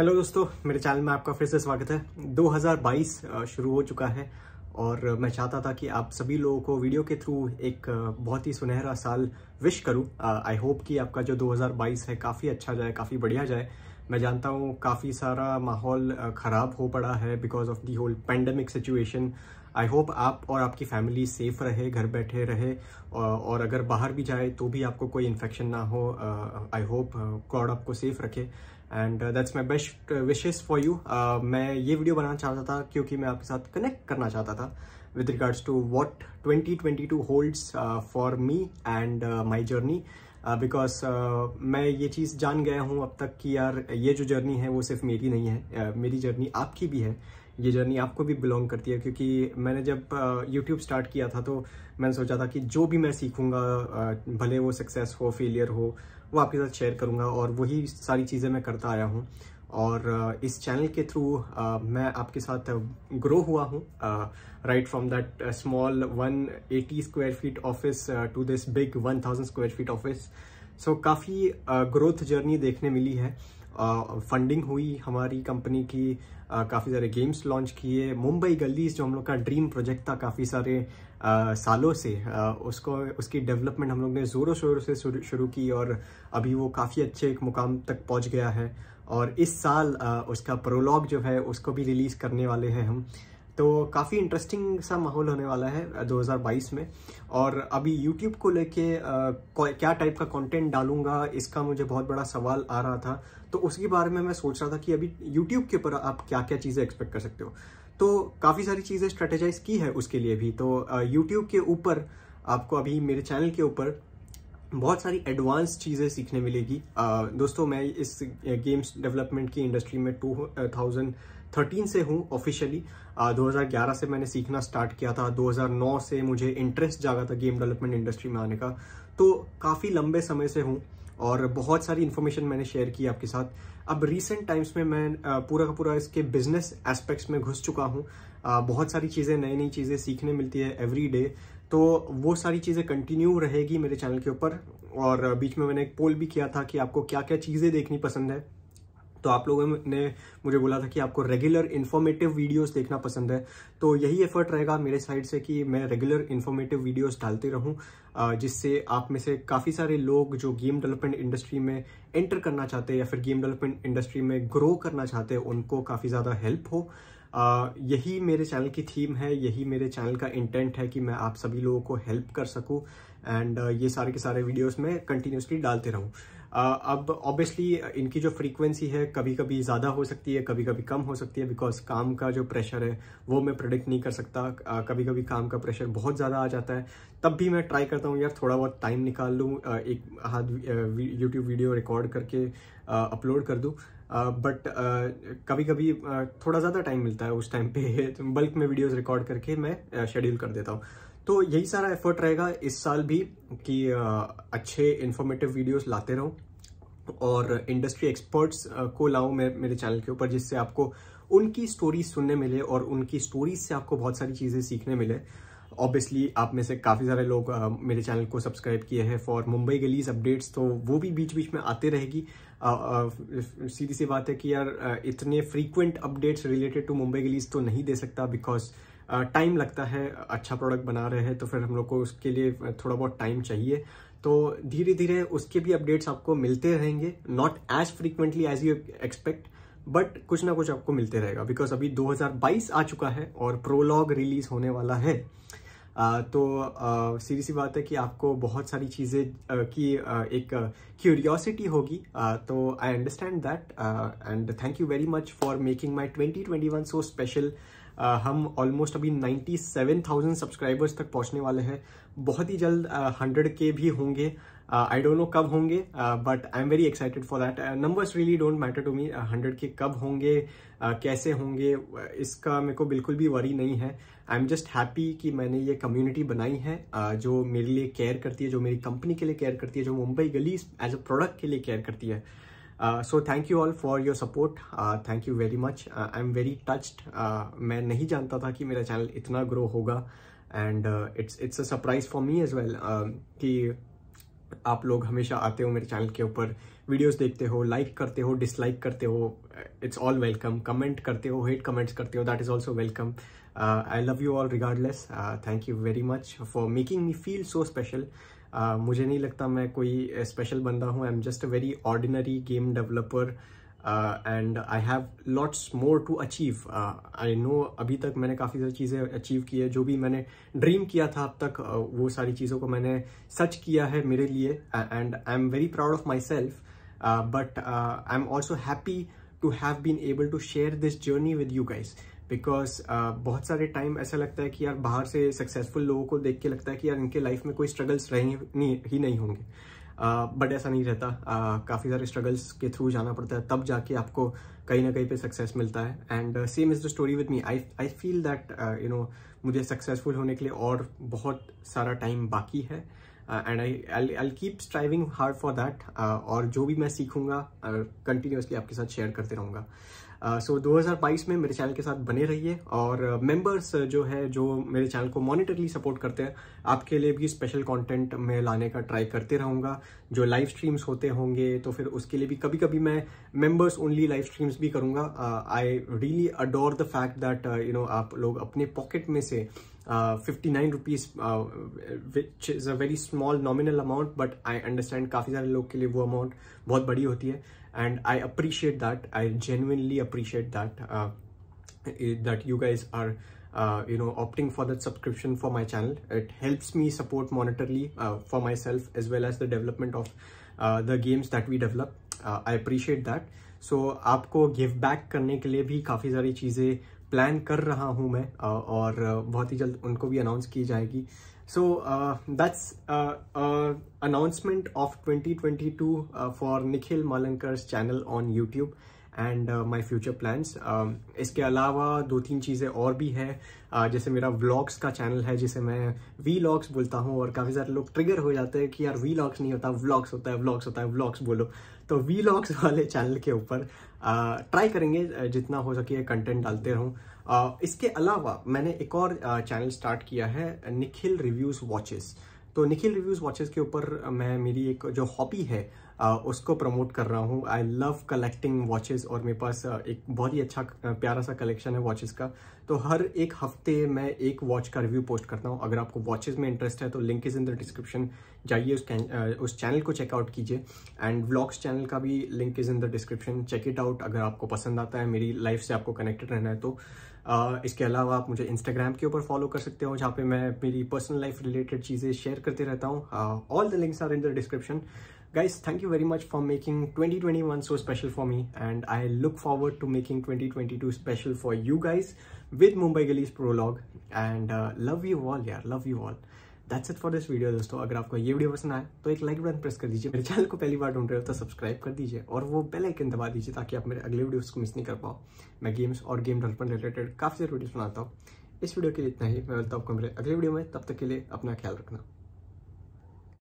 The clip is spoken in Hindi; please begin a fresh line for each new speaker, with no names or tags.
हेलो दोस्तों मेरे चैनल में आपका फिर से स्वागत है 2022 शुरू हो चुका है और मैं चाहता था कि आप सभी लोगों को वीडियो के थ्रू एक बहुत ही सुनहरा साल विश करूं आई होप कि आपका जो 2022 है काफ़ी अच्छा जाए काफ़ी बढ़िया जाए मैं जानता हूँ काफ़ी सारा माहौल ख़राब हो पड़ा है because of the whole pandemic situation I hope आप और आपकी फैमिली सेफ रहे घर बैठे रहे और अगर बाहर भी जाए तो भी आपको कोई इन्फेक्शन ना हो आई होप गॉड आपको सेफ रखे and that's my best wishes for you मैं ये वीडियो बनाना चाहता था क्योंकि मैं आपके साथ कनेक्ट करना चाहता था with regards to what twenty twenty two holds for me and my journey because मैं ये चीज़ जान गया हूँ अब तक कि यार ये जो जर्नी है वो सिर्फ मेरी नहीं है uh, मेरी जर्नी आपकी भी है ये जर्नी आपको भी बिलोंग करती है क्योंकि मैंने जब यूट्यूब uh, स्टार्ट किया था तो मैंने सोचा था कि जो भी मैं सीखूँगा uh, भले वो सक्सेस हो फेलियर हो वो आपके साथ शेयर करूँगा और वही सारी चीज़ें मैं करता आया हूँ और इस चैनल के थ्रू मैं आपके साथ ग्रो हुआ हूँ right from that small 180 square feet office to this big 1000 square feet office so काफ़ी ग्रोथ जर्नी देखने मिली है फंडिंग uh, हुई हमारी कंपनी की काफ़ी सारे गेम्स लॉन्च किए मुंबई गलीज जो हम लोग का ड्रीम प्रोजेक्ट था काफ़ी सारे आ, सालों से आ, उसको उसकी डेवलपमेंट हम लोग ने ज़ोरों शोरों से शुरू की और अभी वो काफ़ी अच्छे एक मुकाम तक पहुंच गया है और इस साल आ, उसका प्रोलॉग जो है उसको भी रिलीज़ करने वाले हैं हम तो काफ़ी इंटरेस्टिंग सा माहौल होने वाला है 2022 में और अभी YouTube को लेके क्या टाइप का कंटेंट डालूंगा इसका मुझे बहुत बड़ा सवाल आ रहा था तो उसके बारे में मैं सोच रहा था कि अभी YouTube के ऊपर आप क्या क्या चीज़ें एक्सपेक्ट कर सकते हो तो काफ़ी सारी चीज़ें स्ट्रेटेजाइज की है उसके लिए भी तो यूट्यूब के ऊपर आपको अभी मेरे चैनल के ऊपर बहुत सारी एडवांस चीज़ें सीखने मिलेगी दोस्तों मैं इस गेम्स डेवलपमेंट की इंडस्ट्री में टू थाउजेंड 2013 से हूँ ऑफिशियली 2011 से मैंने सीखना स्टार्ट किया था 2009 से मुझे इंटरेस्ट जागा था गेम डेवलपमेंट इंडस्ट्री में आने का तो काफ़ी लंबे समय से हूँ और बहुत सारी इन्फॉर्मेशन मैंने शेयर की आपके साथ अब रिसेंट टाइम्स में मैं पूरा का पूरा इसके बिजनेस एस्पेक्ट्स में घुस चुका हूँ बहुत सारी चीज़ें नई नई चीज़ें सीखने मिलती है एवरी डे तो वो सारी चीज़ें कंटिन्यू रहेगी मेरे चैनल के ऊपर और बीच में मैंने एक पोल भी किया था कि आपको क्या क्या चीज़ें देखनी पसंद है तो आप लोगों ने मुझे बोला था कि आपको रेगुलर इन्फॉर्मेटिव वीडियोस देखना पसंद है तो यही एफर्ट रहेगा मेरे साइड से कि मैं रेगुलर इन्फॉर्मेटिव वीडियोस डालते रहूं जिससे आप में से काफ़ी सारे लोग जो गेम डेवलपमेंट इंडस्ट्री में एंटर करना चाहते हैं या फिर गेम डेवलपमेंट इंडस्ट्री में ग्रो करना चाहते हैं उनको काफ़ी ज़्यादा हेल्प हो यही मेरे चैनल की थीम है यही मेरे चैनल का इंटेंट है कि मैं आप सभी लोगों को हेल्प कर सकूं एंड ये सारे के सारे वीडियोस में कंटिन्यूसली डालते रहूं अब ऑब्वियसली इनकी जो फ्रीक्वेंसी है कभी कभी ज़्यादा हो सकती है कभी कभी कम हो सकती है बिकॉज काम का जो प्रेशर है वो मैं प्रोडिक्ट नहीं कर सकता कभी कभी काम का प्रेशर बहुत ज़्यादा आ जाता है तब भी मैं ट्राई करता हूँ यार थोड़ा बहुत टाइम निकाल लूँ एक हाथ यूट्यूब वीडियो रिकॉर्ड करके अपलोड कर दूँ बट uh, uh, कभी कभी uh, थोड़ा ज़्यादा टाइम मिलता है उस टाइम पे बल्क में वीडियोस रिकॉर्ड करके मैं शेड्यूल कर देता हूँ तो यही सारा एफर्ट रहेगा इस साल भी कि अच्छे इन्फॉर्मेटिव वीडियोस लाते रहूँ और इंडस्ट्री एक्सपर्ट्स को लाऊं मैं मेरे चैनल के ऊपर जिससे आपको उनकी स्टोरी सुनने मिले और उनकी स्टोरीज से आपको बहुत सारी चीज़ें सीखने मिले ऑब्वियसली आप में से काफ़ी सारे लोग uh, मेरे चैनल को सब्सक्राइब किए हैं फॉर मुंबई गलीज अपडेट्स तो वो भी बीच बीच में आते रहेगी सीधी सी बात है कि यार इतने frequent updates related to Mumbai Gullies तो नहीं दे सकता बिकॉज टाइम लगता है अच्छा प्रोडक्ट बना रहे हैं तो फिर हम लोग को उसके लिए थोड़ा बहुत टाइम चाहिए तो धीरे धीरे उसके भी अपडेट्स आपको मिलते रहेंगे not as frequently as you expect but कुछ ना कुछ आपको मिलते रहेगा बिकॉज अभी 2022 आ चुका है और प्रोलॉग रिलीज होने वाला है तो सीधी सी बात है कि आपको बहुत सारी चीज़ें की एक क्यूरियोसिटी होगी तो I understand that and thank you very much for making my twenty twenty one so special हम ऑलमोस्ट अभी 97,000 सब्सक्राइबर्स तक पहुंचने वाले हैं बहुत ही जल्द हंड्रेड के भी होंगे आई डोंट नो कब होंगे but I am very excited for that numbers really don't matter to me hundred K कब होंगे uh, कैसे होंगे इसका मेरे को बिल्कुल भी वरी नहीं है आई एम जस्ट हैप्पी कि मैंने ये कम्युनिटी बनाई है uh, जो मेरे लिए केयर करती है जो मेरी कंपनी के लिए केयर करती है जो मुंबई गली एज अ प्रोडक्ट के लिए केयर करती है so thank you all for your support thank you very much I am very touched मैं नहीं जानता था कि मेरा चैनल इतना ग्रो होगा and it's it's a surprise for me as well कि आप लोग हमेशा आते हो मेरे चैनल के ऊपर वीडियोस देखते हो लाइक करते हो डिसलाइक करते हो इट्स ऑल वेलकम कमेंट करते हो हेट कमेंट्स करते हो that is also welcome I love you all regardless thank you very much for making me feel so special मुझे नहीं लगता मैं कोई स्पेशल बंदा हूँ I am just a very ordinary game developer and I have lots more to achieve I know अभी तक मैंने काफ़ी सारी चीज़ें अचीव की है जो भी मैंने ड्रीम किया था अब तक uh, वो सारी चीज़ों को मैंने सच किया है मेरे लिए and I am very proud of myself but I am also happy to have been able to share this journey with you guys because uh, बहुत सारे टाइम ऐसा लगता है कि यार बाहर से सक्सेसफुल लोगों को देख के लगता है कि यार इनके लाइफ में कोई स्ट्रगल्स रहे नहीं, ही नहीं होंगे बट uh, ऐसा नहीं रहता uh, काफ़ी सारे स्ट्रगल्स के थ्रू जाना पड़ता है तब जाके आपको कहीं ना कहीं पे सक्सेस मिलता है and same is the story with me I I feel that you know मुझे सक्सेसफुल होने के लिए और बहुत सारा टाइम बाकी है and I I keep striving hard for that और जो भी मैं सीखूंगा कंटिन्यूसली uh, आपके साथ शेयर करते रहूँगा सो uh, so 2022 में मेरे चैनल के साथ बने रहिए और मेंबर्स uh, जो है जो मेरे चैनल को मॉनिटरली सपोर्ट करते हैं आपके लिए भी स्पेशल कंटेंट मैं लाने का ट्राई करते रहूँगा जो लाइव स्ट्रीम्स होते होंगे तो फिर उसके लिए भी कभी कभी मैं मेंबर्स ओनली लाइव स्ट्रीम्स भी करूँगा I really adore the fact that you know आप लोग अपने पॉकेट में से fifty nine rupees which is a very small nominal amount but I understand काफ़ी सारे लोग के लिए वो अमाउंट बहुत बड़ी होती है and i appreciate that i genuinely appreciate that uh, that you guys are uh, you know opting for that subscription for my channel it helps me support monetarily uh, for myself as well as the development of uh, the games that we develop uh, i appreciate that so आपको give back करने के लिए भी काफ़ी सारी चीज़ें प्लान कर रहा हूँ मैं और बहुत ही जल्द उनको भी अनाउंस की जाएगी so that's announcement of 2022 for Nikhil Malankar channel on YouTube and my future plans इसके अलावा दो तीन चीज़ें और भी हैं uh, जैसे मेरा व्लॉग्स का चैनल है जिसे मैं वी लॉग्स बोलता हूँ और काफ़ी सारे लोग ट्रिगर हो जाते हैं कि यार वी लॉग्स नहीं होता व्लॉग्स होता है व्लॉग्स होता है व्लॉग्स बोलो तो वी लॉग्स वाले चैनल के ऊपर ट्राई uh, करेंगे uh, जितना हो सके कंटेंट डालते रहूँ uh, इसके अलावा मैंने एक और चैनल uh, स्टार्ट किया है निखिल रिव्यूज़ वॉचेस तो निखिल रिव्यूज़ वॉचेस के ऊपर मैं मेरी एक जो हॉबी है उसको प्रमोट कर रहा हूँ आई लव कलेक्टिंग वॉचेस और मेरे पास एक बहुत ही अच्छा प्यारा सा कलेक्शन है वॉचेस का तो हर एक हफ्ते मैं एक वॉच का रिव्यू पोस्ट करता हूँ अगर आपको वॉचेस में इंटरेस्ट है तो link is in the description जाइए उस उस चैनल को चेकआउट कीजिए एंड व्लॉग्स चैनल का भी link is in the description check it out अगर आपको पसंद आता है मेरी लाइफ से आपको कनेक्टेड रहना है तो इसके अलावा आप मुझे इंस्टाग्राम के ऊपर फॉलो कर सकते हो जहाँ पे मैं मेरी पर्सनल लाइफ रिलेटेड चीज़ें शेयर करते रहता हूँ all the links are in the description guys thank you very much for making twenty twenty one so special for me and I look forward to making twenty twenty two special for you guys with Mumbai Gullies prologue and love you all यार love you all that's it for this video दोस्तों अगर आपको ये वीडियो पसंद आए तो एक लाइक बटन प्रेस कर दीजिए मेरे चैनल को पहली बार ढूंढ रहे हो तो सब्सक्राइब कर दीजिए और वो बेल आइकन दबा दीजिए ताकि आप मेरे अगले वीडियोस को मिस नहीं कर पाओ मैं गेम्स और गेम डेवलपमेंट रिलेटेड काफ़ी सारे वीडियोस बनाता हूँ इस वीडियो के लिए इतना ही मैं बोलता हूँ आपको मेरे अगले वीडियो में तब तक के लिए अपना ख्याल रखना